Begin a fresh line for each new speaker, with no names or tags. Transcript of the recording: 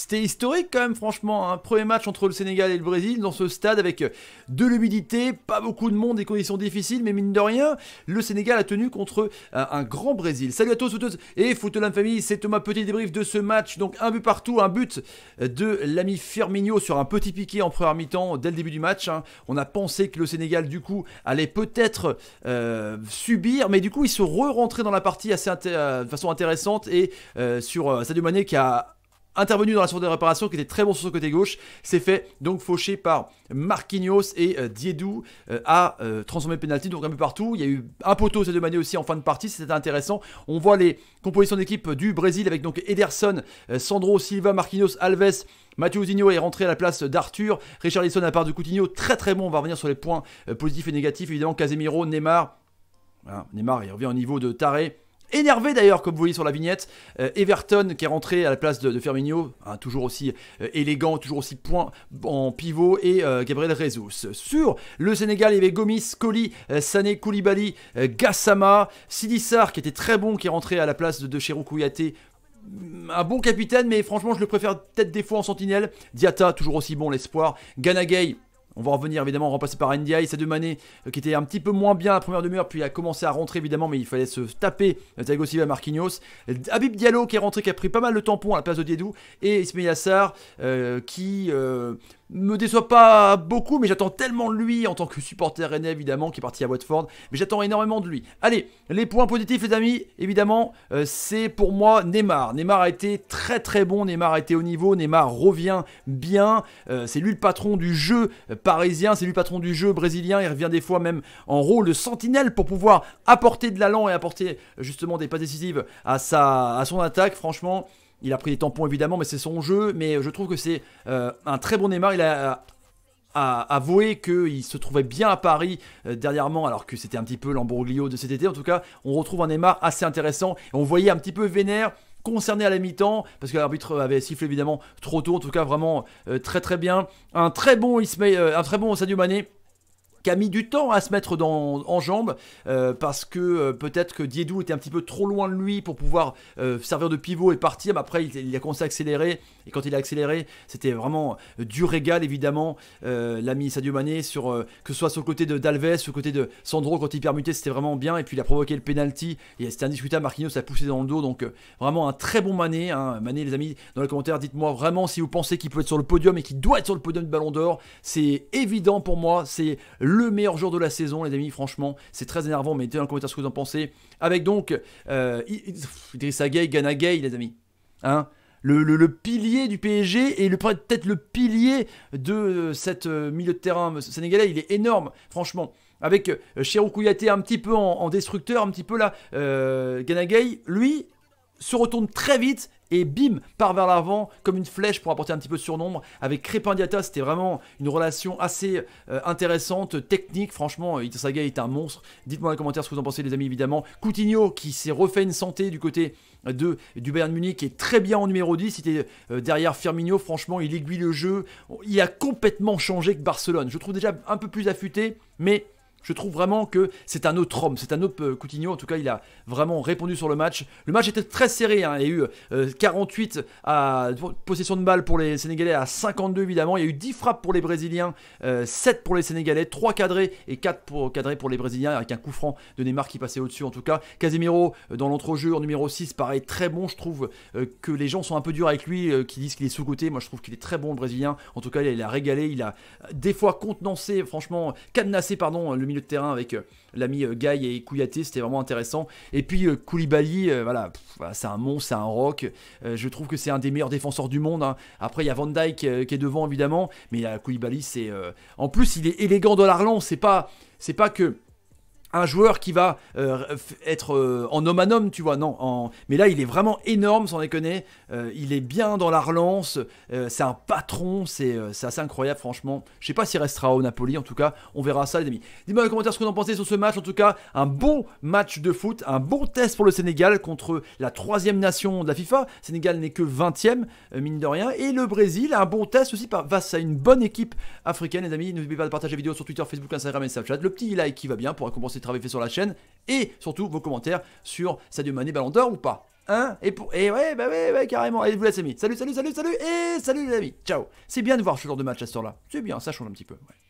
C'était historique quand même, franchement. un Premier match entre le Sénégal et le Brésil dans ce stade avec de l'humidité, pas beaucoup de monde, des conditions difficiles, mais mine de rien, le Sénégal a tenu contre euh, un, grand Brésil. Salut à tous, tous, et la famille, c'est Thomas Petit débrief de ce match. Donc un but partout, un but de l'ami Firmino sur un petit piqué en première mi-temps dès le début du match. Hein. On a pensé que le Sénégal, du coup, allait peut-être euh, subir, mais du coup, il se re-rentrés dans la partie assez euh, de façon intéressante et sur Sadio Mané qui a intervenu dans la sortie de réparation, qui était très bon sur son côté gauche, s'est fait donc faucher par Marquinhos et euh, Diedou a euh, euh, transformé le penalty, donc un peu partout. Il y a eu un poteau de année aussi en fin de partie, c'était intéressant. On voit les compositions d'équipe du Brésil avec donc Ederson, euh, Sandro Silva, Marquinhos, Alves, Mathieu est rentré à la place d'Arthur. Richard Lisson à part de Coutinho, très très bon. On va revenir sur les points positifs et négatifs. Évidemment, Casemiro, Neymar. Neymar, il revient au niveau de Taré énervé d'ailleurs, comme vous voyez sur la vignette. Euh, Everton qui est rentré à la place de, de hein, toujours aussi euh, élégant, toujours aussi point en pivot, et euh, Gabriel Rezus. Sur le Sénégal, il y avait Gomis, Colli, Sané, Koulibaly, Gassama, Sidissar qui était très bon, qui est rentré à la place de, de Kouyaté mm, un bon capitaine, mais franchement, je le préfère peut-être des fois en sentinelle. Diata, toujours aussi bon, l'espoir. Ganagay, on va revenir évidemment remplacé par Ndiaye, C'est Mané euh, qui était un petit peu moins bien la première demi-heure puis a commencé à rentrer évidemment mais il fallait se taper euh, Thiago Silva Marquinhos, euh, Habib Diallo qui est rentré qui a pris pas mal de tampon à la place de Diedou et Ismail Assar qui me déçoit pas beaucoup, mais j'attends tellement de lui en tant que supporter rennais, évidemment, qui est parti à Watford. Mais j'attends énormément de lui. Allez, les points positifs, les amis, évidemment, euh, c'est pour moi Neymar. Neymar a été très très bon, Neymar a été au niveau, Neymar revient bien. Euh, c'est lui le patron du jeu parisien, c'est lui le patron du jeu brésilien. Il revient des fois même en rôle de sentinelle pour pouvoir apporter de l'allant et apporter justement des passes décisives à son attaque. Franchement, il a pris des tampons évidemment, mais c'est son jeu. Mais je trouve que c'est euh, un très bon Neymar. Il a avoué qu'il se trouvait bien à Paris euh, dernièrement, alors que c'était un petit peu l'ambroglio de cet été. En tout cas, on retrouve un Neymar assez intéressant. Et on voyait un petit peu vénère concerné à la mi-temps, parce que l'arbitre avait sifflé évidemment trop tôt, en tout cas vraiment euh, très très bien. Un très bon Ismail, un très bon Sadio Mané qui a mis du temps à se mettre en jambes euh, parce que euh, peut-être que Diedou était un petit peu trop loin de lui pour pouvoir euh, servir de pivot et partir. Mais après, il, a commencé à accélérer et quand il a accéléré, c'était vraiment du régal évidemment. L'ami Sadio Mané sur que ce soit sur le côté de d'Alves, sur le côté de Sandro quand il permutait, c'était vraiment bien. Et puis il a provoqué le penalty et c'était indiscutable. Marquinhos a poussé dans le dos, donc vraiment un très bon Mané. Hein. Mané, les amis, dans les commentaires, dites-moi vraiment si vous pensez qu'il peut être sur le podium et qu'il doit être sur le podium du Ballon d'Or. C'est évident pour moi. C'est le meilleur jour de la saison, les amis. Franchement, c'est très énervant. Mettez dans les commentaire ce que vous en pensez. Avec donc euh, Idrissa Gana Gay, les amis. Hein le, pilier du PSG et peut-être le pilier de euh, cette euh, milieu de terrain sénégalais, il est énorme, franchement. Avec euh, Cherou un petit peu en, destructeur, un petit peu là, euh, Ganagay, lui, se retourne très vite et bim, part vers l'avant comme une flèche pour apporter un petit peu de surnombre. Avec Crépindiata c'était vraiment une relation assez euh, intéressante, technique. Franchement, euh, Itasaga est un monstre. Dites-moi dans les commentaires ce que vous en pensez, les amis, évidemment. Coutinho qui s'est refait une santé du côté de, du Bayern Munich est très bien en numéro 10. Il était euh, derrière Firmino. Franchement, il aiguille le jeu. Il a complètement changé que Barcelone. Je trouve déjà un peu plus affûté, mais je trouve vraiment que c'est un autre homme, c'est un autre euh, Coutinho. En tout cas, il a vraiment répondu sur le match. Le match était très serré. Hein. Il y a eu 48 euh, à possession de balle pour les Sénégalais à 52 évidemment. Il y a eu 10 frappes pour les Brésiliens, 7 euh, pour les Sénégalais, 3 cadrés et 4 pour, cadrés pour les Brésiliens avec un coup franc de Neymar qui passait au-dessus. En tout cas, Casemiro dans l'entrejeu en numéro 6 paraît très bon. Je trouve que les gens sont un peu durs avec lui, qui disent qu'il est sous-côté. Moi, je trouve qu'il est très bon le Brésilien. En tout cas, il a régalé. Il a des fois contenancé, franchement, cadenassé, pardon, le milieu de terrain avec euh, l'ami euh, Gaï et Kouyaté, c'était vraiment intéressant. Et puis euh, Koulibaly, voilà, c'est un monstre, c'est un rock. je trouve que c'est un des meilleurs défenseurs du monde. Hein. Après, il y a Van Dyke qui est devant évidemment, mais Koulibaly, c'est en plus il est élégant dans l'Arland, C'est pas, c'est pas que un joueur qui va euh, être euh, en homme à homme, tu vois, non. Mais là, il est vraiment énorme, sans déconner. Euh, il est bien dans la relance. c'est un patron. C'est assez incroyable, franchement. Je sais pas s'il restera au Napoli, en tout cas. On verra ça, les amis. Dites-moi dans les ce que vous en pensez sur ce match. En tout cas, un bon match de foot. Un bon test pour le Sénégal contre la troisième nation de la FIFA. Sénégal n'est que 20 e mine de rien. Et le Brésil, un bon test aussi face à une bonne équipe africaine, les amis. N'oubliez pas de partager la vidéo sur Twitter, Facebook, Instagram et Snapchat. Le petit like qui va bien pour récompenser travail fait sur la chaîne et surtout vos commentaires sur Sadio Mané Ballon d'Or ou pas. Hein et, pour, et ouais, bah ouais, ouais, carrément. Allez, vous laissez, amis. Salut, salut, salut, salut, et salut les amis. Ciao. C'est bien de voir ce genre de match à ce temps là C'est bien, ça change un petit peu. Ouais.